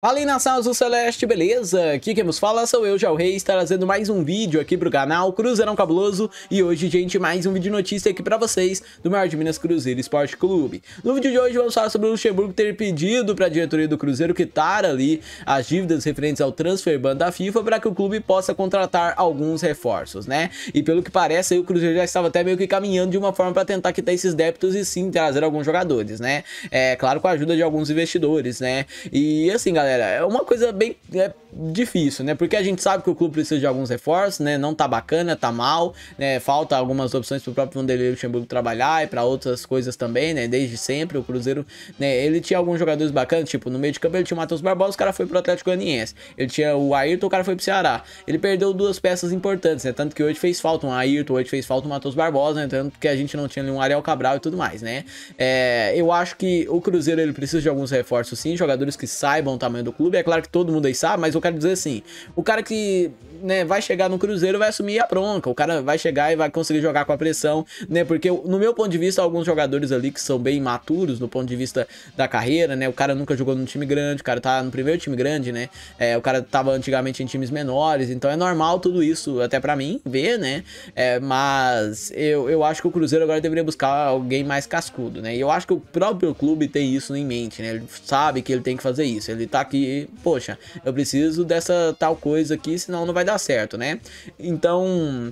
Fala aí nação azul celeste, beleza? Aqui quem nos fala sou eu, Jal Reis, trazendo mais um vídeo aqui pro canal Cruzeirão Cabuloso E hoje, gente, mais um vídeo notícia aqui pra vocês do maior de Minas Cruzeiro Esporte Clube No vídeo de hoje vamos falar sobre o Luxemburgo ter pedido pra diretoria do Cruzeiro quitar ali as dívidas referentes ao transfer ban da FIFA para que o clube possa contratar alguns reforços, né? E pelo que parece aí, o Cruzeiro já estava até meio que caminhando de uma forma pra tentar quitar esses débitos e sim trazer alguns jogadores, né? É claro com a ajuda de alguns investidores, né? E assim, galera galera, é uma coisa bem é, difícil, né? Porque a gente sabe que o clube precisa de alguns reforços, né? Não tá bacana, tá mal, né? Falta algumas opções pro próprio Vanderlei Luxemburgo trabalhar e para outras coisas também, né? Desde sempre o Cruzeiro, né? Ele tinha alguns jogadores bacanas, tipo, no meio de campo ele tinha o Matheus Barbosa, o cara foi pro Atlético Goianiense. Ele tinha o Ayrton, o cara foi pro Ceará. Ele perdeu duas peças importantes, né? Tanto que hoje fez falta um Ayrton, hoje fez falta um Matheus Barbosa, né? Tanto que a gente não tinha nenhum Ariel Cabral e tudo mais, né? É, eu acho que o Cruzeiro ele precisa de alguns reforços sim, jogadores que saibam o tamanho tamanho do clube. É claro que todo mundo aí sabe, mas eu quero dizer assim: o cara que né, vai chegar no Cruzeiro vai assumir a bronca. O cara vai chegar e vai conseguir jogar com a pressão, né? Porque, no meu ponto de vista, alguns jogadores ali que são bem imaturos no ponto de vista da carreira, né? O cara nunca jogou num time grande, o cara tá no primeiro time grande, né? É, o cara tava antigamente em times menores, então é normal tudo isso, até para mim, ver, né? É, mas eu, eu acho que o Cruzeiro agora deveria buscar alguém mais cascudo, né? E eu acho que o próprio clube tem isso em mente, né? Ele sabe que ele tem que fazer isso. Ele tá que, poxa, eu preciso dessa tal coisa aqui, senão não vai dar certo, né? Então,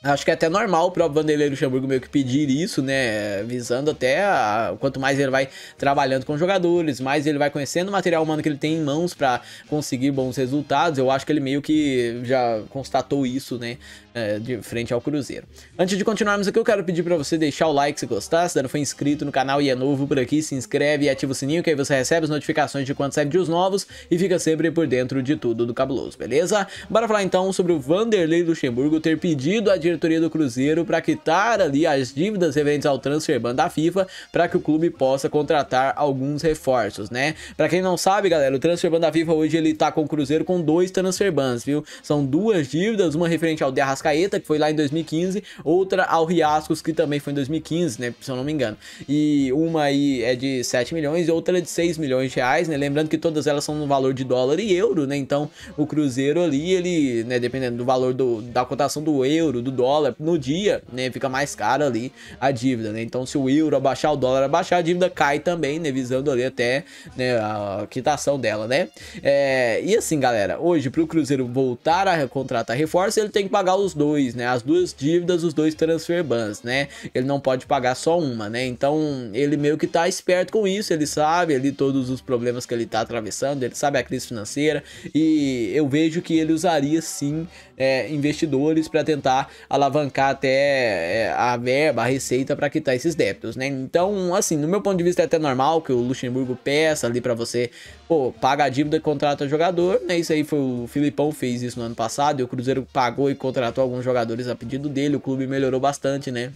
Acho que é até normal o próprio Vanderlei Luxemburgo meio que pedir isso, né? Visando até a... quanto mais ele vai trabalhando com jogadores, mais ele vai conhecendo o material humano que ele tem em mãos para conseguir bons resultados. Eu acho que ele meio que já constatou isso, né? É, de frente ao Cruzeiro. Antes de continuarmos aqui, eu quero pedir para você deixar o like se gostar. Se ainda não foi inscrito no canal e é novo por aqui, se inscreve e ativa o sininho que aí você recebe as notificações de quando sai vídeos novos e fica sempre por dentro de tudo do cabuloso, beleza? Bora falar então sobre o Vanderlei Luxemburgo ter pedido a diretoria do Cruzeiro para quitar ali as dívidas referentes ao transfer ban da FIFA para que o clube possa contratar alguns reforços, né? Para quem não sabe, galera, o transfer ban da FIFA hoje ele tá com o Cruzeiro com dois transfer bans, viu? São duas dívidas, uma referente ao Derrascaeta, que foi lá em 2015, outra ao Riascos, que também foi em 2015, né? Se eu não me engano. E uma aí é de 7 milhões e outra é de 6 milhões de reais, né? Lembrando que todas elas são no valor de dólar e euro, né? Então o Cruzeiro ali, ele, né, dependendo do valor do, da cotação do euro, do dólar no dia, né, fica mais caro ali a dívida, né? Então se o euro abaixar, o dólar abaixar, a dívida cai também, né, visando ali até, né, a quitação dela, né? É, e assim, galera, hoje para o Cruzeiro voltar a contratar reforço, ele tem que pagar os dois, né? As duas dívidas, os dois transfer bans, né? Ele não pode pagar só uma, né? Então, ele meio que tá esperto com isso, ele sabe ali todos os problemas que ele tá atravessando, ele sabe a crise financeira e eu vejo que ele usaria sim é, investidores para tentar alavancar até é, a verba, a receita para quitar esses débitos, né? Então, assim, no meu ponto de vista é até normal que o Luxemburgo peça ali para você, pô, paga a dívida e contrata jogador, né? Isso aí foi o Filipão fez isso no ano passado, e o Cruzeiro pagou e contratou alguns jogadores a pedido dele, o clube melhorou bastante, né?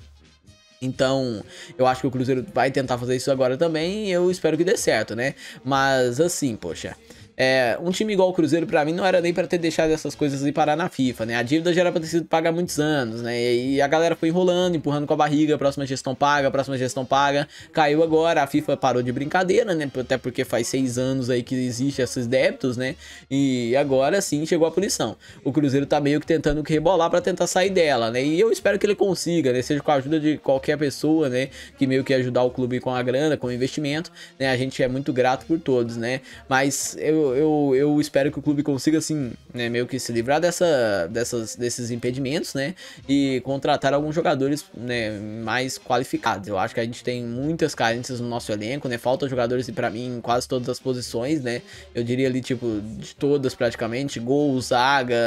Então, eu acho que o Cruzeiro vai tentar fazer isso agora também e eu espero que dê certo, né? Mas assim, poxa, é, um time igual o Cruzeiro, para mim, não era nem para ter deixado essas coisas e parar na FIFA, né? A dívida já era pra ter sido paga há muitos anos, né? E a galera foi enrolando, empurrando com a barriga, próxima gestão paga, próxima gestão paga. Caiu agora, a FIFA parou de brincadeira, né? Até porque faz seis anos aí que existe esses débitos, né? E agora sim chegou a punição. O Cruzeiro tá meio que tentando que rebolar para tentar sair dela, né? E eu espero que ele consiga, né? Seja com a ajuda de qualquer pessoa, né? Que meio que ajudar o clube com a grana, com o investimento, né? A gente é muito grato por todos, né? Mas eu eu, eu, espero que o clube consiga, assim, né, meio que se livrar dessa, dessas, desses impedimentos, né? E contratar alguns jogadores né, mais qualificados. Eu acho que a gente tem muitas carências no nosso elenco, né? Falta jogadores, para mim, em quase todas as posições, né? Eu diria ali, tipo, de todas praticamente. Gol, zaga,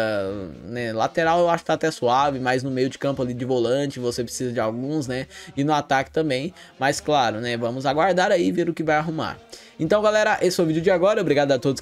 né? Lateral eu acho que tá até suave, mas no meio de campo ali de volante você precisa de alguns, né? E no ataque também. Mas claro, né? Vamos aguardar aí ver o que vai arrumar. Então, galera, esse foi o vídeo de agora. Obrigado a todos